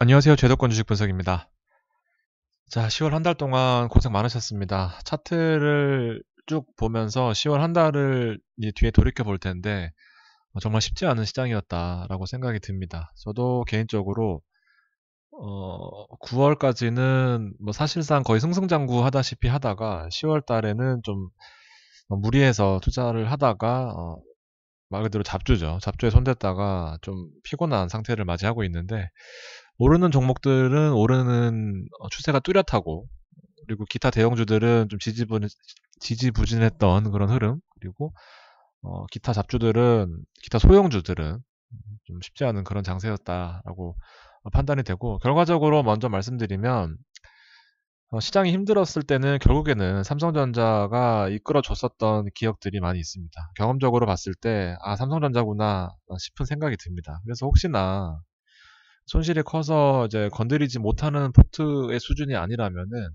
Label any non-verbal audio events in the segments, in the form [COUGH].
안녕하세요. 제도권 주식 분석입니다. 자, 10월 한 달 동안 고생 많으셨습니다. 차트를 쭉 보면서 10월 한 달을 뒤에 돌이켜 볼 텐데 어, 정말 쉽지 않은 시장이었다라고 생각이 듭니다. 저도 개인적으로 어, 9월까지는 뭐 사실상 거의 승승장구 하다시피 하다가 10월 달에는 좀 무리해서 투자를 하다가 어, 말 그대로 잡주죠. 잡주에 손댔다가 좀 피곤한 상태를 맞이하고 있는데 오르는 종목들은 오르는 어, 추세가 뚜렷하고 그리고 기타 대형주들은 좀 지지부, 지지부진했던 그런 흐름 그리고 어, 기타 잡주들은 기타 소형주들은 좀 쉽지 않은 그런 장세였다라고 판단이 되고 결과적으로 먼저 말씀드리면 어, 시장이 힘들었을 때는 결국에는 삼성전자가 이끌어줬었던 기억들이 많이 있습니다. 경험적으로 봤을 때 아 삼성전자구나 싶은 생각이 듭니다. 그래서 혹시나 손실이 커서 이제 건드리지 못하는 포트의 수준이 아니라면은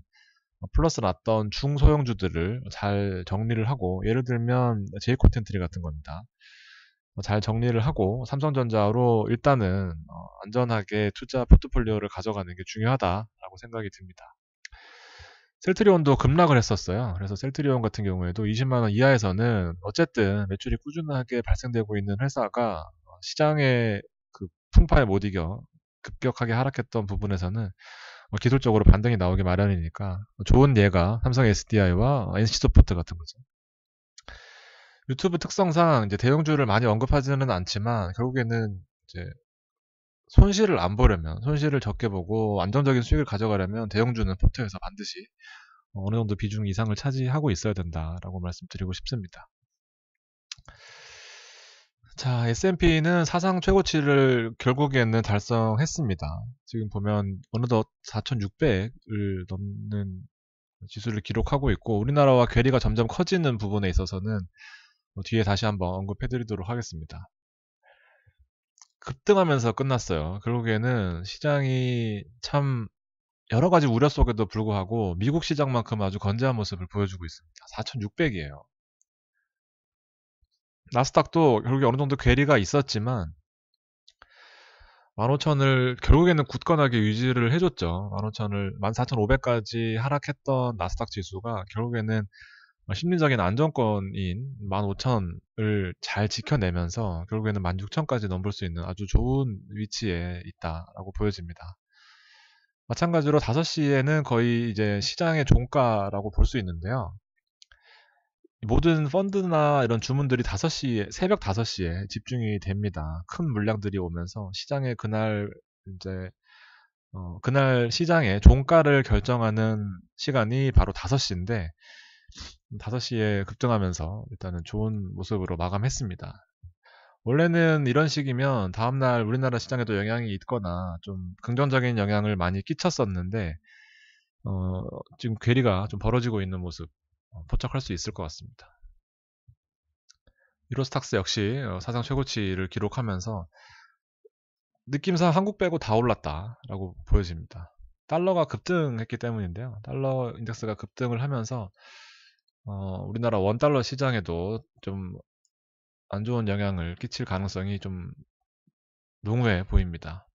어, 플러스 났던 중소형주들을 잘 정리를 하고 예를 들면 제이코텐트리 같은 겁니다. 어, 잘 정리를 하고 삼성전자로 일단은 어, 안전하게 투자 포트폴리오를 가져가는 게 중요하다라고 생각이 듭니다. 셀트리온도 급락을 했었어요. 그래서 셀트리온 같은 경우에도 20만원 이하에서는 어쨌든 매출이 꾸준하게 발생되고 있는 회사가 시장의 그 풍파에 못 이겨 급격하게 하락했던 부분에서는 뭐 기술적으로 반등이 나오기 마련이니까 좋은 예가 삼성 SDI와 NC소프트 같은 거죠. 유튜브 특성상 이제 대형주를 많이 언급하지는 않지만 결국에는 이제 손실을 안 보려면 손실을 적게 보고 안정적인 수익을 가져가려면 대형주는 포트에서 반드시 어느 정도 비중 이상을 차지하고 있어야 된다라고 말씀드리고 싶습니다. 자, S&P는 사상 최고치를 결국에는 달성했습니다. 지금 보면 어느덧 4,600을 넘는 지수를 기록하고 있고 우리나라와 괴리가 점점 커지는 부분에 있어서는 뭐 뒤에 다시 한번 언급해 드리도록 하겠습니다. 급등하면서 끝났어요. 결국에는 시장이 참 여러 가지 우려 속에도 불구하고 미국 시장만큼 아주 건재한 모습을 보여주고 있습니다. 4,600이에요. 나스닥도 결국에 어느 정도 괴리가 있었지만 15,000을 결국에는 굳건하게 유지를 해줬죠. 15,000을 14,500까지 하락했던 나스닥 지수가 결국에는 심리적인 안정권인 15,000을 잘 지켜내면서 결국에는 16,000까지 넘볼 수 있는 아주 좋은 위치에 있다라고 보여집니다. 마찬가지로 5시에는 거의 이제 시장의 종가라고 볼 수 있는데요. 모든 펀드나 이런 주문들이 5시 새벽 5시에 집중이 됩니다. 큰 물량들이 오면서 시장에 그날 이제 어, 그날 시장에 종가를 결정하는 시간이 바로 5시인데 5시에 급등하면서 일단은 좋은 모습으로 마감했습니다. 원래는 이런 식이면 다음날 우리나라 시장에도 영향이 있거나 좀 긍정적인 영향을 많이 끼쳤었는데 어, 지금 괴리가 좀 벌어지고 있는 모습 어, 포착할 수 있을 것 같습니다. 유로스탁스 역시 어, 사상 최고치를 기록하면서 느낌상 한국 빼고 다 올랐다라고 보여집니다. 달러가 급등했기 때문인데요. 달러 인덱스가 급등을 하면서 어, 우리나라 원 달러 시장에도 좀 안 좋은 영향을 끼칠 가능성이 좀 농후해 보입니다.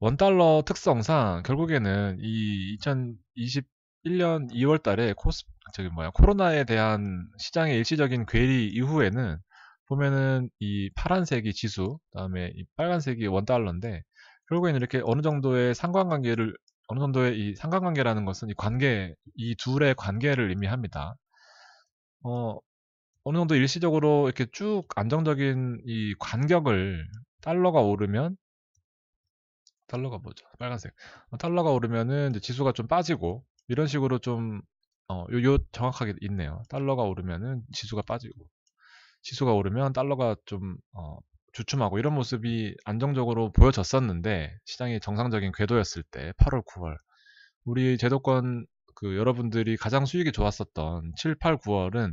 원 달러 특성상 결국에는 이2020 1년 2월 달에 코스 저기 뭐야 코로나에 대한 시장의 일시적인 괴리 이후에는 보면은 이 파란색이 지수, 그다음에 이 빨간색이 원 달러인데 결국에는 이렇게 어느 정도의 상관관계를 어느 정도의 이 상관관계라는 것은 이 관계 이 둘의 관계를 의미합니다. 어 어느 정도 일시적으로 이렇게 쭉 안정적인 이관격을 달러가 오르면 달러가 뭐죠? 빨간색. 어, 달러가 오르면은 지수가 좀 빠지고 이런 식으로 좀, 어, 요, 요 정확하게 있네요. 달러가 오르면은 지수가 빠지고, 지수가 오르면 달러가 좀, 어, 주춤하고 이런 모습이 안정적으로 보여졌었는데 시장이 정상적인 궤도였을 때 8월, 9월 우리 제도권 그 여러분들이 가장 수익이 좋았었던 7, 8, 9월은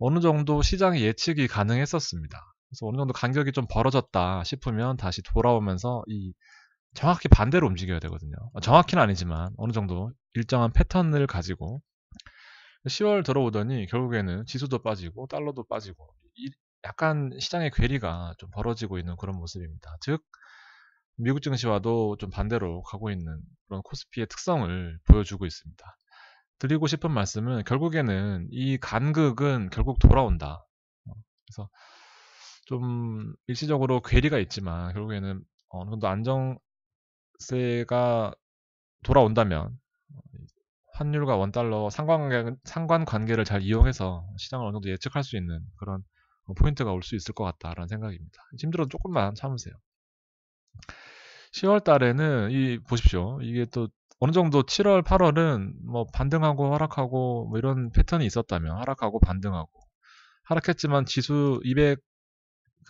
어느 정도 시장의 예측이 가능했었습니다. 그래서 어느 정도 간격이 좀 벌어졌다 싶으면 다시 돌아오면서 이 정확히 반대로 움직여야 되거든요. 어, 정확히는 아니지만 어느 정도 일정한 패턴을 가지고 10월 들어오더니 결국에는 지수도 빠지고 달러도 빠지고 약간 시장의 괴리가 좀 벌어지고 있는 그런 모습입니다. 즉 미국 증시와도 좀 반대로 가고 있는 그런 코스피의 특성을 보여주고 있습니다. 드리고 싶은 말씀은 결국에는 이 간극은 결국 돌아온다. 어, 그래서 좀 일시적으로 괴리가 있지만 결국에는 어느 정도 안정세가 돌아온다면 환율과 원달러 상관관계, 상관관계를 잘 이용해서 시장을 어느 정도 예측할 수 있는 그런 포인트가 올 수 있을 것 같다라는 생각입니다. 힘들어도 조금만 참으세요. 10월 달에는 이 보십시오. 이게 또 어느 정도 7월, 8월은 뭐 반등하고 하락하고 뭐 이런 패턴이 있었다면 하락하고 반등하고 하락했지만 지수 200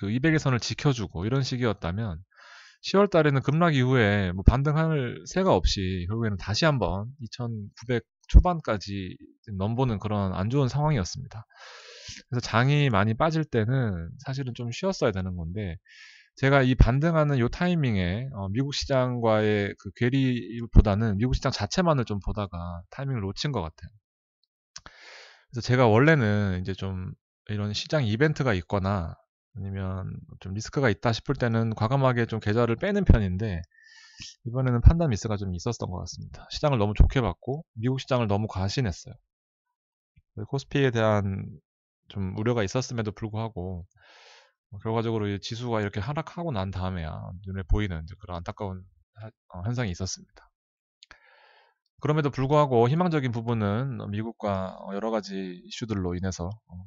그2 0 0의선을 지켜주고 이런 식이었다면 10월 달에는 급락 이후에 뭐 반등할 새가 없이 결국에는 다시 한번 2,900 초반까지 넘보는 그런 안 좋은 상황이었습니다. 그래서 장이 많이 빠질 때는 사실은 좀 쉬었어야 되는 건데 제가 이 반등하는 요 타이밍에 어 미국 시장과의 그 괴리보다는 미국 시장 자체만을 좀 보다가 타이밍을 놓친 것 같아요. 그래서 제가 원래는 이제 좀 이런 시장 이벤트가 있거나 아니면 좀 리스크가 있다 싶을 때는 과감하게 좀 계좌를 빼는 편인데 이번에는 판단 미스가 좀 있었던 것 같습니다. 시장을 너무 좋게 봤고 미국 시장을 너무 과신했어요. 코스피에 대한 좀 우려가 있었음에도 불구하고 뭐 결과적으로 지수가 이렇게 하락하고 난 다음에야 아, 눈에 보이는 그런 안타까운 어, 현상이 있었습니다. 그럼에도 불구하고 희망적인 부분은 미국과 여러 가지 이슈들로 인해서 어,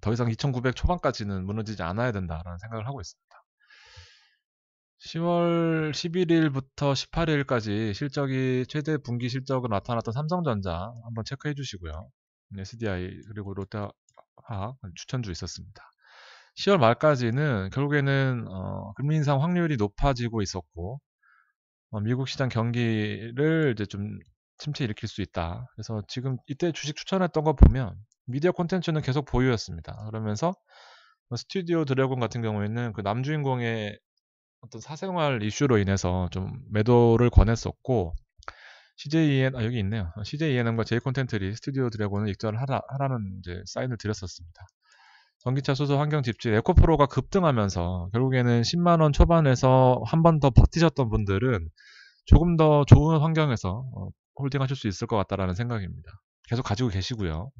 더 이상 2,900 초반까지는 무너지지 않아야 된다라는 생각을 하고 있습니다. 10월 11일부터 18일까지 실적이 최대 분기 실적을 나타났던 삼성전자 한번 체크해 주시고요. SDI 그리고 롯데화학 추천주 있었습니다. 10월 말까지는 결국에는 어, 금리 인상 확률이 높아지고 있었고 어, 미국 시장 경기를 이제 좀 침체 일으킬 수 있다. 그래서 지금 이때 주식 추천했던 거 보면 미디어 콘텐츠는 계속 보유였습니다. 그러면서 뭐 스튜디오 드래곤 같은 경우에는 그 남주인공의 어떤 사생활 이슈로 인해서 좀 매도를 권했었고 CJN e 아 여기 있네요. CJNM과 e J콘텐트리 스튜디오 드래곤을 익절하라 하라는 이제 사인을 드렸었습니다. 전기차 수소 환경 집지 에코프로가 급등하면서 결국에는 10만 원 초반에서 한 번 더 버티셨던 분들은 조금 더 좋은 환경에서 어, 홀딩하실 수 있을 것 같다라는 생각입니다. 계속 가지고 계시고요.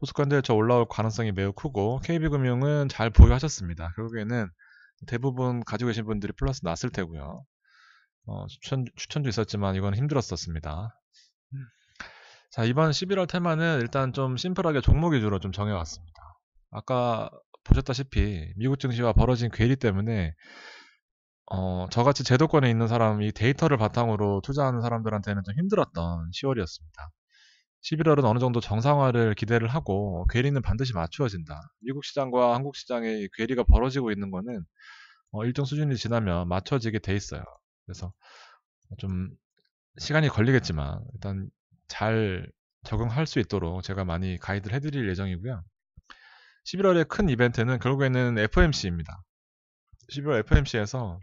소수권대에 올라올 가능성이 매우 크고 KB금융은 잘 보유하셨습니다. 결국에는 대부분 가지고 계신 분들이 플러스 났을 테고요. 어, 추천, 추천도 있었지만 이건 힘들었었습니다. 자 이번 11월 테마는 일단 좀 심플하게 종목 위주로 좀 정해왔습니다. 아까 보셨다시피 미국 증시와 벌어진 괴리 때문에 어, 저같이 제도권에 있는 사람, 이 데이터를 바탕으로 투자하는 사람들한테는 좀 힘들었던 10월이었습니다. 11월은 어느 정도 정상화를 기대를 하고 괴리는 반드시 맞추어진다. 미국 시장과 한국 시장의 괴리가 벌어지고 있는 거는 어, 일정 수준이 지나면 맞춰지게 돼 있어요. 그래서 좀 시간이 걸리겠지만 일단 잘 적응할 수 있도록 제가 많이 가이드를 해드릴 예정이고요. 11월의 큰 이벤트는 결국에는 FMC입니다. o 11월 FMC에서 o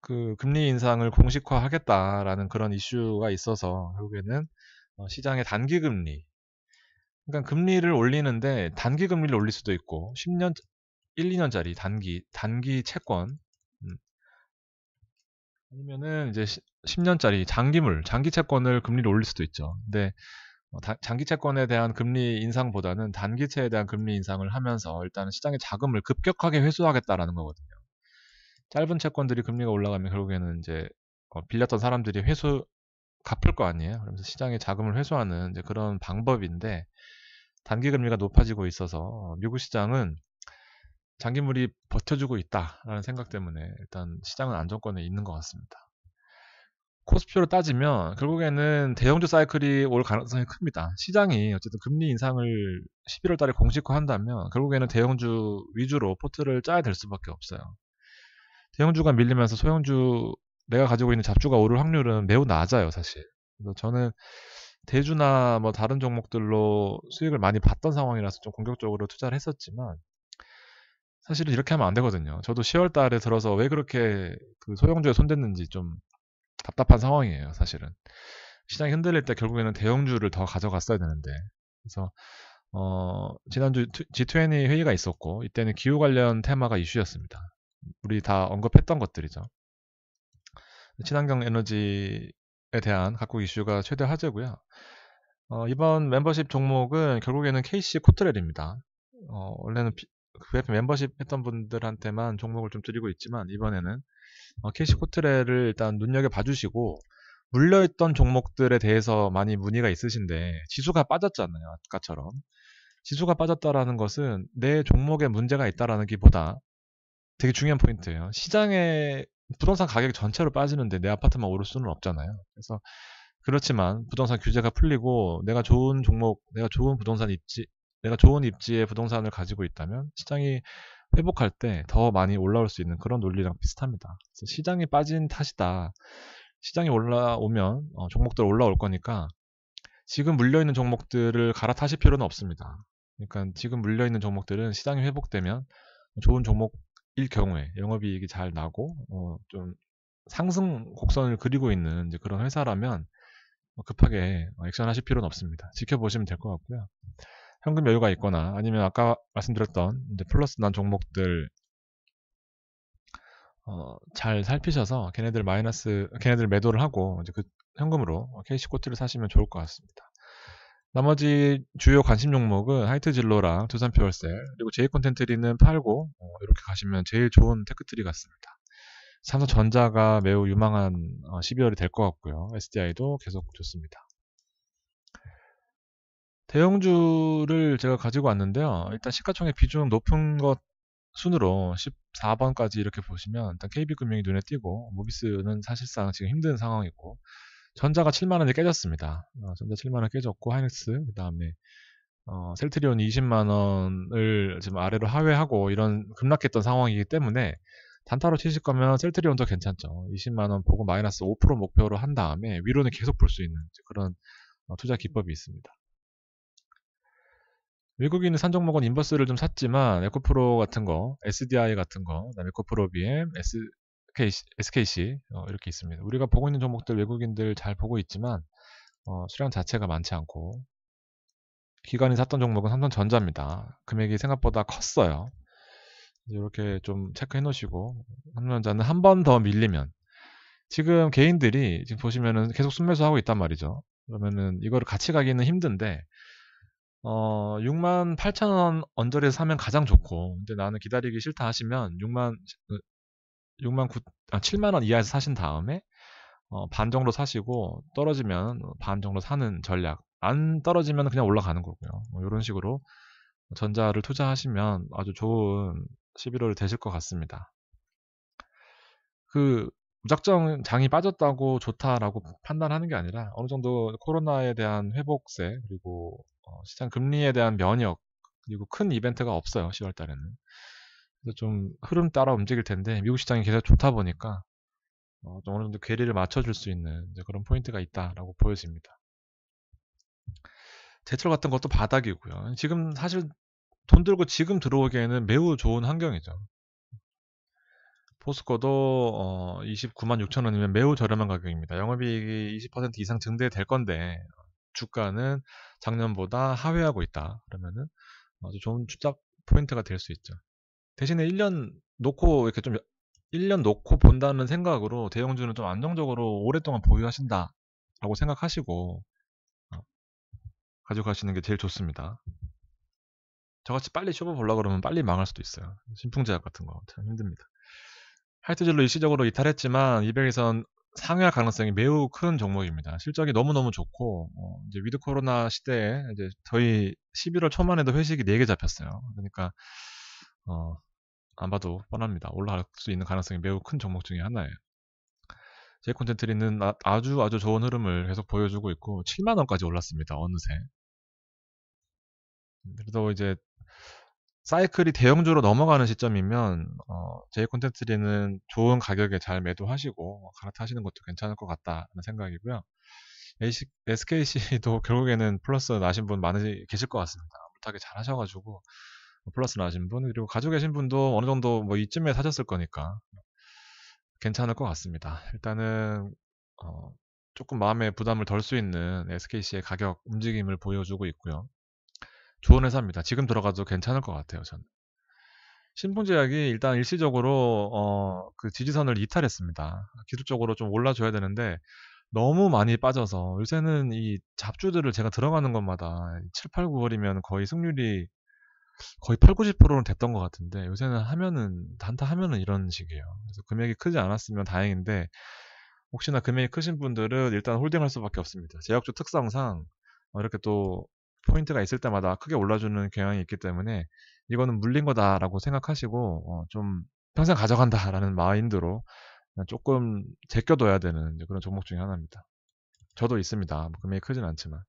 그 금리 인상을 공식화하겠다라는 그런 이슈가 있어서 결국에는 어, 시장의 단기 금리. 그러니까 금리를 올리는데 단기 금리를 올릴 수도 있고 10년 1, 2년짜리 단기 단기 채권 음. 아니면은 이제 10년짜리 장기물, 장기 채권을 금리를 올릴 수도 있죠. 근데 어, 장기 채권에 대한 금리 인상보다는 단기채에 대한 금리 인상을 하면서 일단은 시장의 자금을 급격하게 회수하겠다라는 거거든요. 짧은 채권들이 금리가 올라가면 결국에는 이제 어, 빌렸던 사람들이 회수 갚을 거 아니에요. 그러면서 시장의 자금을 회수하는 그런 방법인데 단기 금리가 높아지고 있어서 어, 미국 시장은 장기물이 버텨주고 있다라는 생각 때문에 일단 시장은 안정권에 있는 것 같습니다. 코스피로 따지면 결국에는 대형주 사이클이 올 가능성이 큽니다. 시장이 어쨌든 금리 인상을 11월 달에 공식화한다면 결국에는 대형주 위주로 포트를 짜야 될 수밖에 없어요. 대형주가 밀리면서 소형주 내가 가지고 있는 잡주가 오를 확률은 매우 낮아요, 사실. 그래서 저는 대주나 뭐 다른 종목들로 수익을 많이 봤던 상황이라서 좀 공격적으로 투자를 했었지만 사실은 이렇게 하면 안 되거든요. 저도 10월 달에 들어서 왜 그렇게 그 소형주에 손댔는지 좀 답답한 상황이에요, 사실은. 시장이 흔들릴 때 결국에는 대형주를 더 가져갔어야 되는데. 그래서 어, 지난주 G20 회의가 있었고 이때는 기후 관련 테마가 이슈였습니다. 우리 다 언급했던 것들이죠. 친환경 에너지에 대한 각국 이슈가 최대 화제고요. 어, 이번 멤버십 종목은 결국에는 KC 코트렐입니다. 어, 원래는 비, 그 옆에 멤버십 했던 분들한테만 종목을 좀 드리고 있지만 이번에는 어, KC 코트렐을 일단 눈여겨 봐주시고 물려있던 종목들에 대해서 많이 문의가 있으신데 지수가 빠졌잖아요 아까처럼 지수가 빠졌다라는 것은 내 종목에 문제가 있다라는 기보다 되게 중요한 포인트예요 시장에 부동산 가격이 전체로 빠지는데 내 아파트만 오를 수는 없잖아요. 그래서 그렇지만 부동산 규제가 풀리고 내가 좋은 종목, 내가 좋은 부동산 입지, 내가 좋은 입지의 부동산을 가지고 있다면 시장이 회복할 때 더 많이 올라올 수 있는 그런 논리랑 비슷합니다. 시장이 빠진 탓이다. 시장이 올라오면 어, 종목들 올라올 거니까 지금 물려있는 종목들을 갈아타실 필요는 없습니다. 그러니까 지금 물려있는 종목들은 시장이 회복되면 좋은 종목 일 경우에 영업이익이 잘 나고 어, 좀 상승 곡선을 그리고 있는 그런 회사라면 뭐 급하게 어, 액션하실 필요는 없습니다. 지켜보시면 될 것 같고요. 현금 여유가 있거나 아니면 아까 말씀드렸던 플러스 난 종목들 어, 잘 살피셔서 걔네들 마이너스 걔네들 매도를 하고 그 현금으로 캐시 어, 코트를 사시면 좋을 것 같습니다. 나머지 주요 관심 종목은 하이트 진로랑 두산 퓨얼셀 그리고 제이 콘텐트리는 팔고 어, 이렇게 가시면 제일 좋은 테크트리 같습니다. 삼성전자가 매우 유망한 12월이 어, 될것 같고요. SDI도 계속 좋습니다. 대형주를 제가 가지고 왔는데요. 일단 시가총액 비중 높은 것 순으로 14번까지 이렇게 보시면 일단 KB금융이 눈에 띄고 모비스는 사실상 지금 힘든 상황이고 전자가 7만원이 깨졌습니다. 어, 전자 7만원 깨졌고 하이닉스 그 다음에 어, 셀트리온 20만원을 지금 아래로 하회하고 이런 급락했던 상황이기 때문에 단타로 치실 거면 셀트리온도 괜찮죠. 20만원 보고 마이너스 5% 목표로 한 다음에 위로는 계속 볼 수 있는 그런 어, 투자 기법이 있습니다. 미국인은 산종목은 인버스를 좀 샀지만 에코프로 같은 거, SDI 같은 거, 그다음에 에코프로 BM, S, SK, c 어, 이렇게 있습니다. 우리가 보고 있는 종목들 외국인들 잘 보고 있지만 어, 수량 자체가 많지 않고 기관이 샀던 종목은 삼성전자입니다. 금액이 생각보다 컸어요. 이렇게 좀 체크해 놓으시고 삼성전자는 한 번 더 밀리면 지금 개인들이 지금 보시면은 계속 순매수 하고 있단 말이죠. 그러면은 이거를 같이 가기는 힘든데 어 6만 8천 원 언저리에서 사면 가장 좋고 근데 나는 기다리기 싫다 하시면 6만 6만 9, 아, 7만 원 이하에서 사신 다음에 어, 반 정도 사시고 떨어지면 반 정도 사는 전략. 안 떨어지면 그냥 올라가는 거고요. 뭐 이런 식으로 전자를 투자하시면 아주 좋은 1 1월 되실 것 같습니다. 그 무작정 장이 빠졌다고 좋다라고 판단하는 게 아니라 어느 정도 코로나에 대한 회복세 그리고 어, 시장 금리에 대한 면역 그리고 큰 이벤트가 없어요 10월 달에는 좀 흐름 따라 움직일 텐데 미국 시장이 계속 좋다 보니까 어, 느 정도 괴리를 맞춰줄 수 있는 그런 포인트가 있다라고 보여집니다. 제철 같은 것도 바닥이고요. 지금 사실 돈 들고 지금 들어오기에는 매우 좋은 환경이죠. 포스코도 어, 29만 6천 원이면 매우 저렴한 가격입니다. 영업이익이 20% 이상 증대될 건데 주가는 작년보다 하회하고 있다. 그러면은 아주 좋은 추적 포인트가 될 수 있죠. 대신에 1년 놓고 이렇게 좀 1년 놓고 본다는 생각으로 대형주는 좀 안정적으로 오랫동안 보유하신다라고 생각하시고 어, 가져가시는 게 제일 좋습니다. 저같이 빨리 쇼업보려 그러면 빨리 망할 수도 있어요. 신풍제약 같은 거 참 힘듭니다. 하이트질로 일시적으로 이탈했지만 200에선 상회할 가능성이 매우 큰 종목입니다. 실적이 너무너무 좋고 어, 이제 위드 코로나 시대에 이제 저희 11월 초만 해도 회식이 4개 잡혔어요. 그러니까 어, 안 봐도 뻔합니다. 올라갈 수 있는 가능성이 매우 큰 종목 중에 하나예요. 제 콘텐츠리는 아, 아주 아주 좋은 흐름을 계속 보여주고 있고 7만 원까지 올랐습니다. 어느새. 음, 그래도 이제 사이클이 대형주로 넘어가는 시점이면 어, 제 콘텐츠리는 좋은 가격에 잘 매도하시고 갈아타시는 것도 괜찮을 것 같다는 생각이고요. SKC도 [LAUGHS] 결국에는 플러스 나신 분많으 계실 것 같습니다. 못하게 잘 하셔가지고 플러스 나신 분 그리고 가지고 계신 분도 어느 정도 뭐 이쯤에 사셨을 거니까 괜찮을 것 같습니다. 일단은 어, 조금 마음의 부담을 덜 수 있는 SKC의 가격 움직임을 보여주고 있고요. 좋은 회사입니다. 지금 들어가도 괜찮을 것 같아요. 저는 신분제약이 일단 일시적으로 어, 그 지지선을 이탈했습니다. 기술적으로 좀 올라줘야 되는데 너무 많이 빠져서 요새는 이 잡주들을 제가 들어가는 것마다 7, 8, 9월이면 거의 승률이 거의 8, 90%는 됐던 것 같은데 요새는 하면은 단타 하면은 이런 식이에요. 그래서 금액이 크지 않았으면 다행인데 혹시나 금액이 크신 분들은 일단 홀딩할 수밖에 없습니다. 제약주 특성상 이렇게 또 포인트가 있을 때마다 크게 올라주는 경향이 있기 때문에 이거는 물린 거다라고 생각하시고 어, 좀 평생 가져간다라는 마인드로 조금 제껴둬야 되는 그런 종목 중에 하나입니다. 저도 있습니다. 뭐 금액이 크진 않지만.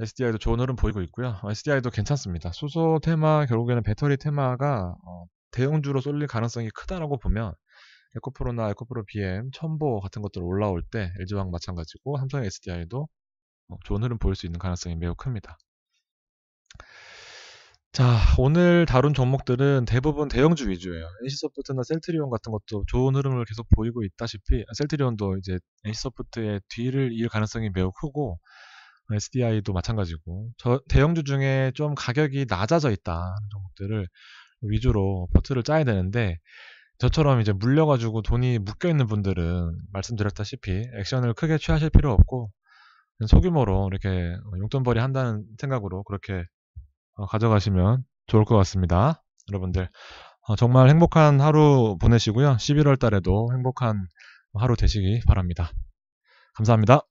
SDI도 좋은 흐름 보이고 있고요. SDI도 어, 괜찮습니다. 수소 테마 결국에는 배터리 테마가 어, 대형주로 쏠릴 가능성이 크다라고 보면 에코프로나 에코프로 BM, 첨보 같은 것들 올라올 때 LG화학 마찬가지고 삼성 SDI도 어, 좋은 흐름 보일 수 있는 가능성이 매우 큽니다. 자, 오늘 다룬 종목들은 대부분 대형주 위주예요. NC소프트나 셀트리온 같은 것도 좋은 흐름을 계속 보이고 있다시피 아, 셀트리온도 이제 NC소프트의 뒤를 이을 가능성이 매우 크고 SDI도 마찬가지고 저, 대형주 중에 좀 가격이 낮아져 있다 하는 종목들을 위주로 포트를 짜야 되는데 저처럼 이제 물려가지고 돈이 묶여 있는 분들은 말씀드렸다시피 액션을 크게 취하실 필요 없고 소규모로 이렇게 용돈벌이 한다는 생각으로 그렇게 어, 가져가시면 좋을 것 같습니다. 여러분들 어, 정말 행복한 하루 보내시고요. 11월 달에도 행복한 하루 되시기 바랍니다. 감사합니다.